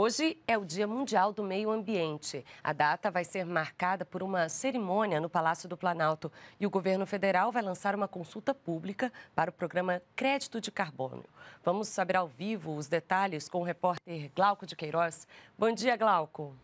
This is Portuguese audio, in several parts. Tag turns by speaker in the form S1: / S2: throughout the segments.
S1: Hoje é o Dia Mundial do Meio Ambiente. A data vai ser marcada por uma cerimônia no Palácio do Planalto e o governo federal vai lançar uma consulta pública para o programa Crédito de Carbono. Vamos saber ao vivo os detalhes com o repórter Glauco de Queiroz. Bom dia, Glauco.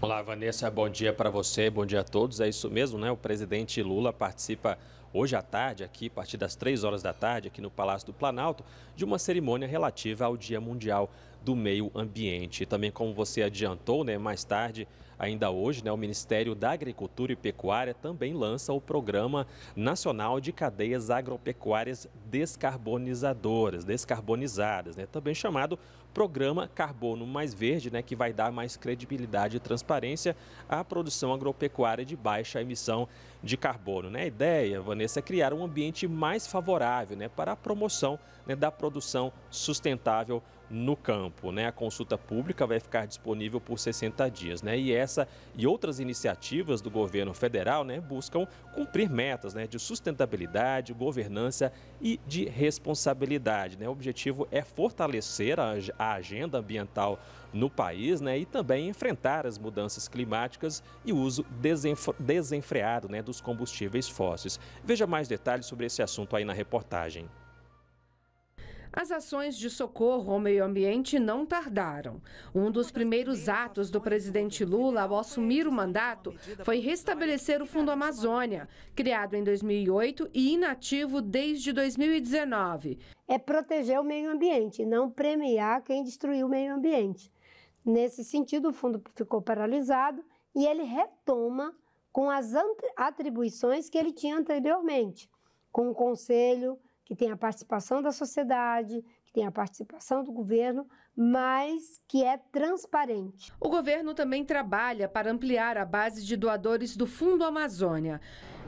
S2: Olá, Vanessa. Bom dia para você, bom dia a todos. É isso mesmo, né? O presidente Lula participa hoje à tarde, aqui, a partir das 3 horas da tarde, aqui no Palácio do Planalto, de uma cerimônia relativa ao Dia Mundial do meio ambiente. também, como você adiantou, né, mais tarde, ainda hoje, né, o Ministério da Agricultura e Pecuária também lança o Programa Nacional de Cadeias Agropecuárias Descarbonizadoras, descarbonizadas, né, também chamado Programa Carbono Mais Verde, né, que vai dar mais credibilidade e transparência à produção agropecuária de baixa emissão de carbono. Né? A ideia, Vanessa, é criar um ambiente mais favorável né, para a promoção né, da produção sustentável no campo campo, né? A consulta pública vai ficar disponível por 60 dias, né? E essa e outras iniciativas do governo federal, né, buscam cumprir metas, né, de sustentabilidade, governança e de responsabilidade, né? O objetivo é fortalecer a, a agenda ambiental no país, né, e também enfrentar as mudanças climáticas e o uso desenfre, desenfreado, né, dos combustíveis fósseis. Veja mais detalhes sobre esse assunto aí na reportagem.
S3: As ações de socorro ao meio ambiente não tardaram. Um dos primeiros atos do presidente Lula ao assumir o mandato foi restabelecer o Fundo Amazônia, criado em 2008 e inativo desde 2019.
S4: É proteger o meio ambiente, não premiar quem destruiu o meio ambiente. Nesse sentido, o fundo ficou paralisado e ele retoma com as atribuições que ele tinha anteriormente, com o conselho que tem a participação da sociedade, que tem a participação do governo, mas que é
S3: transparente. O governo também trabalha para ampliar a base de doadores do Fundo Amazônia.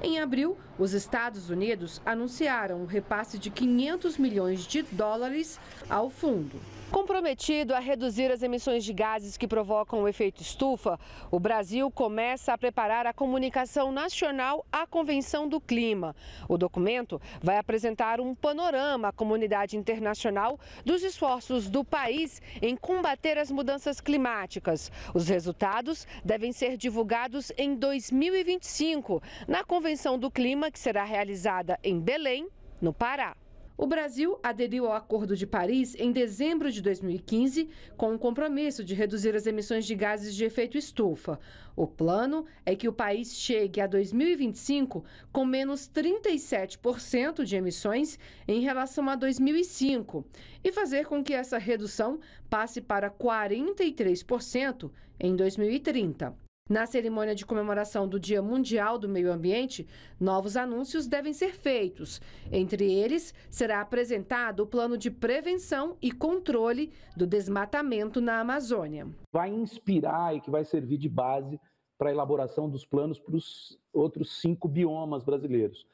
S3: Em abril, os Estados Unidos anunciaram um repasse de 500 milhões de dólares ao fundo. Comprometido a reduzir as emissões de gases que provocam o efeito estufa, o Brasil começa a preparar a comunicação nacional à Convenção do Clima. O documento vai apresentar um panorama à comunidade internacional dos esforços do país em combater as mudanças climáticas. Os resultados devem ser divulgados em 2025, na Convenção do Clima, que será realizada em Belém, no Pará. O Brasil aderiu ao Acordo de Paris em dezembro de 2015 com o compromisso de reduzir as emissões de gases de efeito estufa. O plano é que o país chegue a 2025 com menos 37% de emissões em relação a 2005 e fazer com que essa redução passe para 43% em 2030. Na cerimônia de comemoração do Dia Mundial do Meio Ambiente, novos anúncios devem ser feitos. Entre eles, será apresentado o plano de prevenção e controle do desmatamento na Amazônia.
S2: Vai inspirar e que vai servir de base para a elaboração dos planos para os outros cinco biomas brasileiros.